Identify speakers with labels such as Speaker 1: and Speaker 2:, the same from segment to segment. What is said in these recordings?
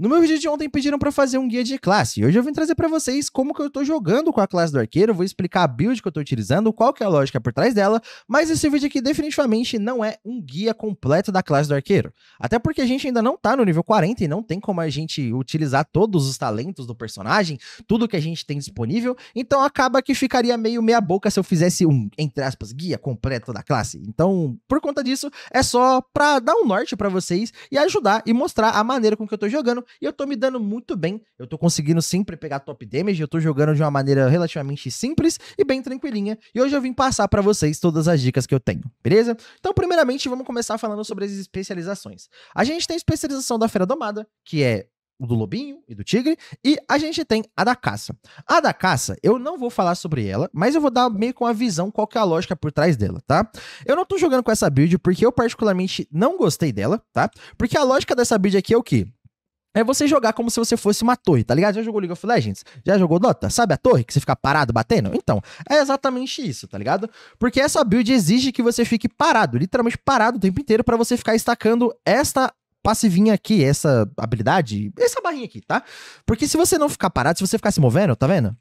Speaker 1: No meu vídeo de ontem pediram para fazer um guia de classe, e hoje eu vim trazer para vocês como que eu tô jogando com a classe do arqueiro, vou explicar a build que eu tô utilizando, qual que é a lógica por trás dela, mas esse vídeo aqui definitivamente não é um guia completo da classe do arqueiro. Até porque a gente ainda não tá no nível 40 e não tem como a gente utilizar todos os talentos do personagem, tudo que a gente tem disponível, então acaba que ficaria meio meia boca se eu fizesse um, entre aspas, guia completo da classe. Então, por conta disso, é só pra dar um norte para vocês e ajudar e mostrar a maneira com que eu tô jogando e eu tô me dando muito bem. Eu tô conseguindo sempre pegar top damage. Eu tô jogando de uma maneira relativamente simples e bem tranquilinha. E hoje eu vim passar para vocês todas as dicas que eu tenho, beleza? Então, primeiramente, vamos começar falando sobre as especializações. A gente tem a especialização da fera Domada, que é o do lobinho e do tigre, e a gente tem a da caça. A da caça, eu não vou falar sobre ela, mas eu vou dar meio com a visão qual que é a lógica por trás dela, tá? Eu não tô jogando com essa build porque eu particularmente não gostei dela, tá? Porque a lógica dessa build aqui é o quê? É você jogar como se você fosse uma torre, tá ligado? Já jogou League of Legends? Já jogou Dota? Sabe a torre que você fica parado batendo? Então, é exatamente isso, tá ligado? Porque essa build exige que você fique parado, literalmente parado o tempo inteiro para você ficar estacando esta passivinha aqui, essa habilidade, essa barrinha aqui, tá? Porque se você não ficar parado, se você ficar se movendo, tá vendo?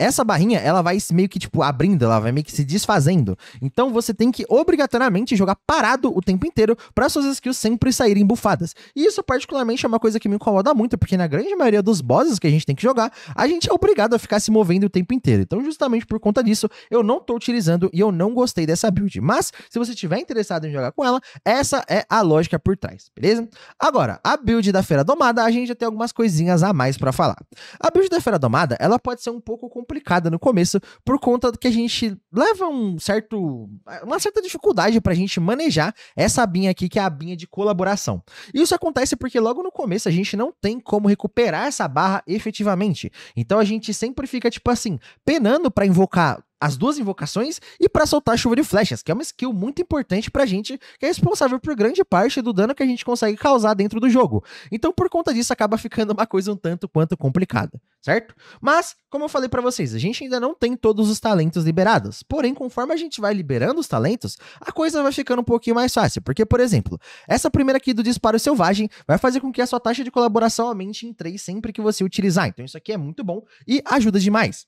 Speaker 1: essa barrinha, ela vai meio que, tipo, abrindo, ela vai meio que se desfazendo. Então você tem que obrigatoriamente jogar parado o tempo inteiro para suas skills sempre saírem bufadas. E isso, particularmente, é uma coisa que me incomoda muito, porque na grande maioria dos bosses que a gente tem que jogar, a gente é obrigado a ficar se movendo o tempo inteiro. Então, justamente por conta disso, eu não tô utilizando e eu não gostei dessa build. Mas, se você tiver interessado em jogar com ela, essa é a lógica por trás, beleza? Agora, a build da Feira Domada, a gente já tem algumas coisinhas a mais para falar. A build da Feira Domada, ela pode ser um pouco complicada complicada no começo, por conta que a gente leva um certo, uma certa dificuldade para a gente manejar essa abinha aqui, que é a abinha de colaboração. Isso acontece porque logo no começo a gente não tem como recuperar essa barra efetivamente. Então a gente sempre fica, tipo assim, penando para invocar as duas invocações e para soltar a chuva de flechas, que é uma skill muito importante pra gente, que é responsável por grande parte do dano que a gente consegue causar dentro do jogo. Então, por conta disso, acaba ficando uma coisa um tanto quanto complicada, certo? Mas, como eu falei para vocês, a gente ainda não tem todos os talentos liberados. Porém, conforme a gente vai liberando os talentos, a coisa vai ficando um pouquinho mais fácil, porque, por exemplo, essa primeira aqui do disparo selvagem vai fazer com que a sua taxa de colaboração aumente em 3 sempre que você utilizar. Então, isso aqui é muito bom e ajuda demais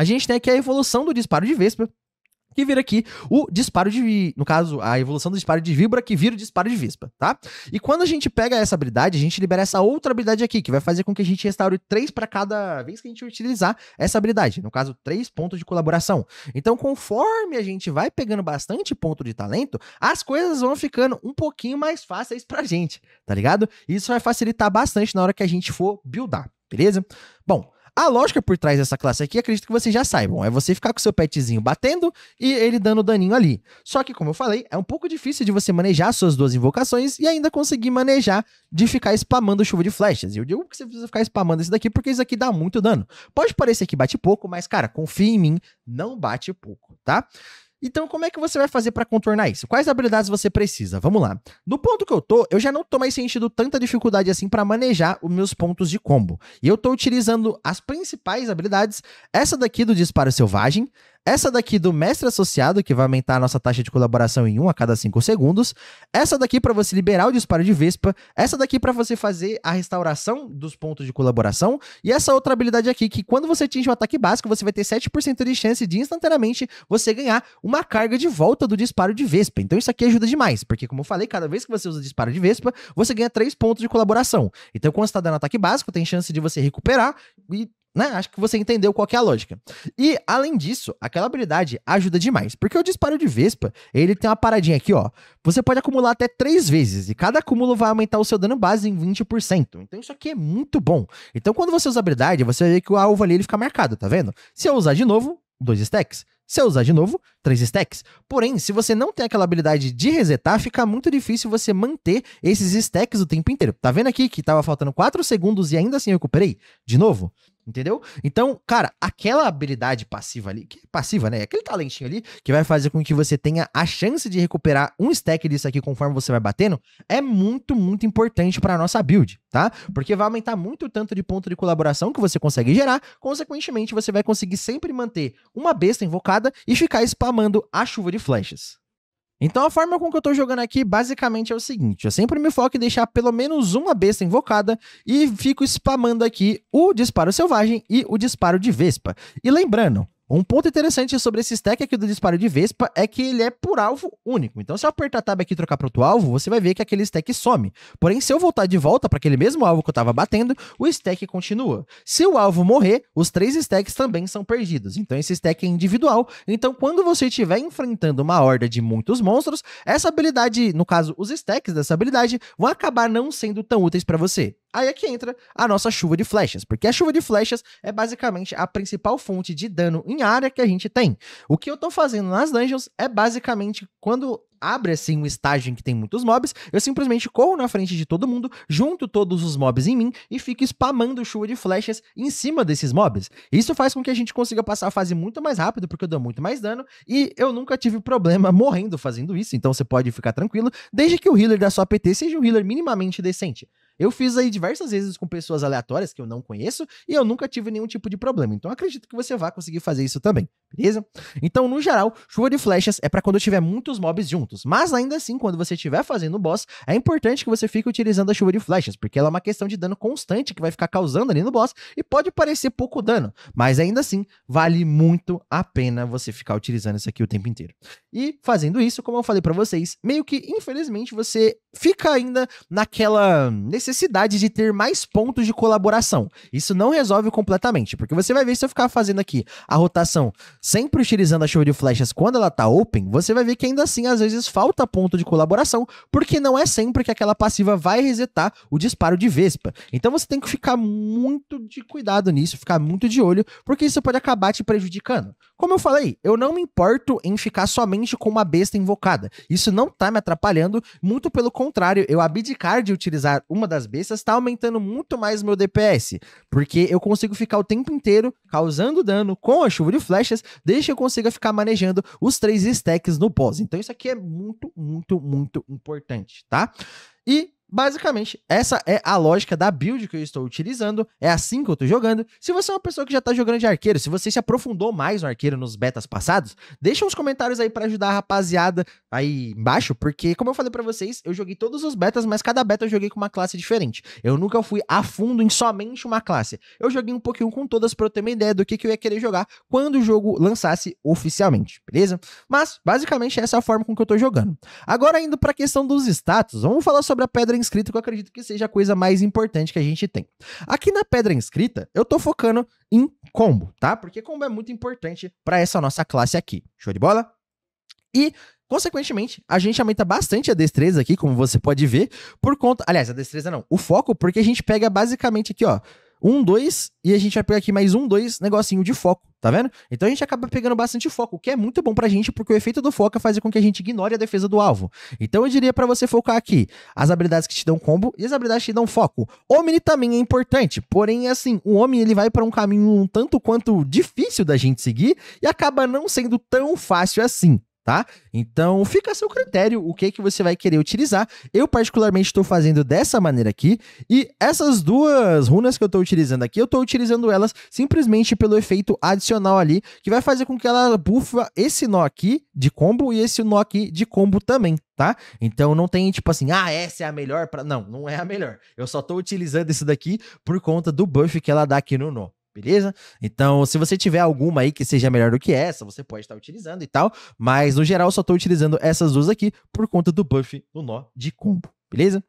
Speaker 1: a gente tem aqui a evolução do disparo de Vespa, que vira aqui o disparo de. No caso, a evolução do disparo de Vibra, que vira o disparo de vespa tá? E quando a gente pega essa habilidade, a gente libera essa outra habilidade aqui, que vai fazer com que a gente restaure três para cada vez que a gente utilizar essa habilidade. No caso, três pontos de colaboração. Então, conforme a gente vai pegando bastante ponto de talento, as coisas vão ficando um pouquinho mais fáceis pra gente, tá ligado? Isso vai facilitar bastante na hora que a gente for buildar, beleza? Bom. A lógica por trás dessa classe aqui, acredito que vocês já saibam, é você ficar com seu petzinho batendo e ele dando daninho ali. Só que, como eu falei, é um pouco difícil de você manejar suas duas invocações e ainda conseguir manejar de ficar spamando chuva de flechas. E eu digo que você precisa ficar spamando isso daqui porque isso aqui dá muito dano. Pode parecer que bate pouco, mas, cara, confia em mim, não bate pouco, tá? Então, como é que você vai fazer para contornar isso? Quais habilidades você precisa? Vamos lá. No ponto que eu tô, eu já não tô mais sentindo tanta dificuldade assim para manejar os meus pontos de combo. E eu tô utilizando as principais habilidades, essa daqui do disparo selvagem, essa daqui do mestre associado, que vai aumentar a nossa taxa de colaboração em 1 a cada 5 segundos. Essa daqui para você liberar o disparo de Vespa. Essa daqui para você fazer a restauração dos pontos de colaboração. E essa outra habilidade aqui, que quando você atinge o um ataque básico, você vai ter 7% de chance de instantaneamente você ganhar uma carga de volta do disparo de Vespa. Então isso aqui ajuda demais, porque como eu falei, cada vez que você usa disparo de Vespa, você ganha 3 pontos de colaboração. Então quando você está dando ataque básico, tem chance de você recuperar e né? Acho que você entendeu qual é a lógica. E, além disso, aquela habilidade ajuda demais. Porque o disparo de Vespa, ele tem uma paradinha aqui, ó. Você pode acumular até três vezes. E cada acúmulo vai aumentar o seu dano base em 20%. Então, isso aqui é muito bom. Então, quando você usa a habilidade, você vê que o alvo ali ele fica marcado, tá vendo? Se eu usar de novo, dois stacks. Se eu usar de novo, três stacks. Porém, se você não tem aquela habilidade de resetar, fica muito difícil você manter esses stacks o tempo inteiro. Tá vendo aqui que tava faltando 4 segundos e ainda assim eu recuperei? De novo? Entendeu? Então, cara, aquela habilidade passiva ali, que é passiva, né? Aquele talentinho ali que vai fazer com que você tenha a chance de recuperar um stack disso aqui conforme você vai batendo, é muito, muito importante para nossa build, tá? Porque vai aumentar muito o tanto de ponto de colaboração que você consegue gerar, consequentemente você vai conseguir sempre manter uma besta invocada e ficar spamando a chuva de flechas. Então a forma com que eu tô jogando aqui basicamente é o seguinte: eu sempre me foco em deixar pelo menos uma besta invocada e fico spamando aqui o disparo selvagem e o disparo de Vespa. E lembrando, um ponto interessante sobre esse stack aqui do disparo de Vespa é que ele é por alvo único. Então, se eu apertar tab aqui e trocar para outro alvo, você vai ver que aquele stack some. Porém, se eu voltar de volta para aquele mesmo alvo que eu estava batendo, o stack continua. Se o alvo morrer, os três stacks também são perdidos. Então, esse stack é individual. Então, quando você estiver enfrentando uma horda de muitos monstros, essa habilidade, no caso, os stacks dessa habilidade, vão acabar não sendo tão úteis para você. Aí é que entra a nossa chuva de flechas, porque a chuva de flechas é basicamente a principal fonte de dano em área que a gente tem. O que eu tô fazendo nas dungeons é basicamente quando abre assim um estágio em que tem muitos mobs, eu simplesmente corro na frente de todo mundo, junto todos os mobs em mim e fico spamando chuva de flechas em cima desses mobs. Isso faz com que a gente consiga passar a fase muito mais rápido, porque eu dou muito mais dano e eu nunca tive problema morrendo fazendo isso, então você pode ficar tranquilo, desde que o healer da sua PT seja um healer minimamente decente. Eu fiz aí diversas vezes com pessoas aleatórias que eu não conheço e eu nunca tive nenhum tipo de problema. Então acredito que você vá conseguir fazer isso também. Beleza? Então, no geral, chuva de flechas é para quando tiver muitos mobs juntos. Mas ainda assim, quando você estiver fazendo o boss, é importante que você fique utilizando a chuva de flechas, porque ela é uma questão de dano constante que vai ficar causando ali no boss e pode parecer pouco dano, mas ainda assim, vale muito a pena você ficar utilizando isso aqui o tempo inteiro. E fazendo isso, como eu falei para vocês, meio que infelizmente você fica ainda naquela necessidade de ter mais pontos de colaboração. Isso não resolve completamente, porque você vai ver se eu ficar fazendo aqui a rotação sempre utilizando a chuva de flechas quando ela tá open, você vai ver que ainda assim às vezes falta ponto de colaboração, porque não é sempre que aquela passiva vai resetar o disparo de Vespa. Então você tem que ficar muito de cuidado nisso, ficar muito de olho, porque isso pode acabar te prejudicando. Como eu falei, eu não me importo em ficar somente com uma besta invocada. Isso não tá me atrapalhando, muito pelo contrário, eu abdicar de utilizar uma das bestas tá aumentando muito mais meu DPS, porque eu consigo ficar o tempo inteiro causando dano com a chuva de flechas desde que eu consiga ficar manejando os três stacks no pós. Então isso aqui é muito, muito, muito importante, tá? E Basicamente, essa é a lógica da build que eu estou utilizando, é assim que eu estou jogando. Se você é uma pessoa que já está jogando de arqueiro, se você se aprofundou mais no arqueiro nos betas passados, deixa uns comentários aí para ajudar a rapaziada aí embaixo, porque como eu falei para vocês, eu joguei todos os betas, mas cada beta eu joguei com uma classe diferente. Eu nunca fui a fundo em somente uma classe. Eu joguei um pouquinho com todas para eu ter uma ideia do que, que eu ia querer jogar quando o jogo lançasse oficialmente, beleza? Mas, basicamente, essa é a forma com que eu estou jogando. Agora, indo para a questão dos status, vamos falar sobre a pedra inscrito, que eu acredito que seja a coisa mais importante que a gente tem. Aqui na pedra inscrita, eu tô focando em combo, tá? Porque combo é muito importante para essa nossa classe aqui. Show de bola? E Consequentemente, a gente aumenta bastante a destreza aqui, como você pode ver, por conta. Aliás, a destreza não, o foco, porque a gente pega basicamente aqui, ó um, dois, e a gente vai pegar aqui mais um, dois, negocinho de foco, tá vendo? Então a gente acaba pegando bastante foco, o que é muito bom pra gente, porque o efeito do é faz com que a gente ignore a defesa do alvo. Então eu diria para você focar aqui as habilidades que te dão combo e as habilidades que te dão foco. Omni também é importante, porém, assim, o Omni ele vai para um caminho um tanto quanto difícil da gente seguir e acaba não sendo tão fácil assim tá? Então fica a seu critério o que é que você vai querer utilizar. Eu particularmente estou fazendo dessa maneira aqui e essas duas runas que eu estou utilizando aqui, eu estou utilizando elas simplesmente pelo efeito adicional ali, que vai fazer com que ela buffa esse nó aqui de combo e esse nó aqui de combo também, tá? Então não tem tipo assim, ah, essa é a melhor para não, não é a melhor. Eu só estou utilizando isso daqui por conta do buff que ela dá aqui no nó. Beleza? Então, se você tiver alguma aí que seja melhor do que essa, você pode estar utilizando e tal. Mas, no geral, só estou utilizando essas duas aqui por conta do buff no nó de combo. Beleza?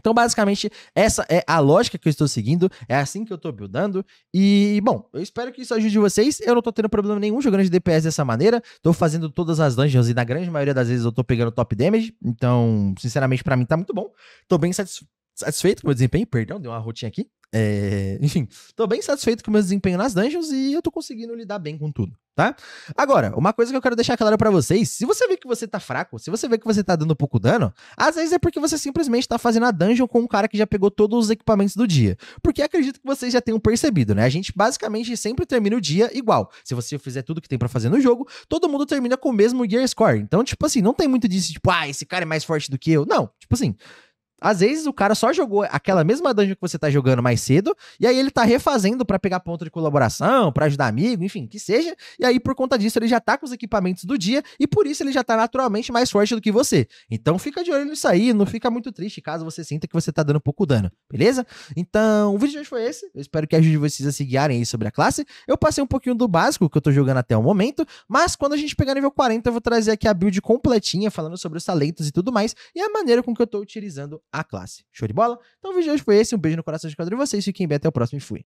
Speaker 1: Então, basicamente, essa é a lógica que eu estou seguindo, é assim que eu estou buildando. E, bom, eu espero que isso ajude vocês. Eu não estou tendo problema nenhum jogando de DPS dessa maneira. Estou fazendo todas as dungeons e, na grande maioria das vezes, eu estou pegando top damage. Então, sinceramente, para mim tá muito bom. Estou bem satisfeito satisfeito com o meu desempenho, perdão, deu uma rotinha aqui. É, enfim, tô bem satisfeito com o meu desempenho nas dungeons e eu tô conseguindo lidar bem com tudo, tá? Agora, uma coisa que eu quero deixar claro para vocês: se você vê que você tá fraco, se você vê que você tá dando pouco dano, às vezes é porque você simplesmente tá fazendo a dungeon com um cara que já pegou todos os equipamentos do dia. Porque acredito que vocês já tenham percebido, né? A gente basicamente sempre termina o dia igual. Se você fizer tudo que tem para fazer no jogo, todo mundo termina com o mesmo gear score. Então, tipo assim, não tem muito disso, tipo, ah, esse cara é mais forte do que eu. Não, tipo assim às vezes o cara só jogou aquela mesma dungeon que você tá jogando mais cedo, e aí ele tá refazendo para pegar ponto de colaboração, para ajudar amigo, enfim, que seja. E aí por conta disso ele já tá com os equipamentos do dia e por isso ele já tá naturalmente mais forte do que você. Então fica de olho nisso aí, não fica muito triste caso você sinta que você tá dando pouco dano, beleza? Então, o vídeo de hoje foi esse. Eu espero que ajude vocês a se guiarem aí sobre a classe. Eu passei um pouquinho do básico que eu tô jogando até o momento, mas quando a gente pegar nível 40, eu vou trazer aqui a build completinha falando sobre os talentos e tudo mais e a maneira com que eu tô utilizando a classe. Show de bola? Então o vídeo de hoje foi esse. Um beijo no coração de cada um de vocês. Fiquem bem. Até o próximo e fui.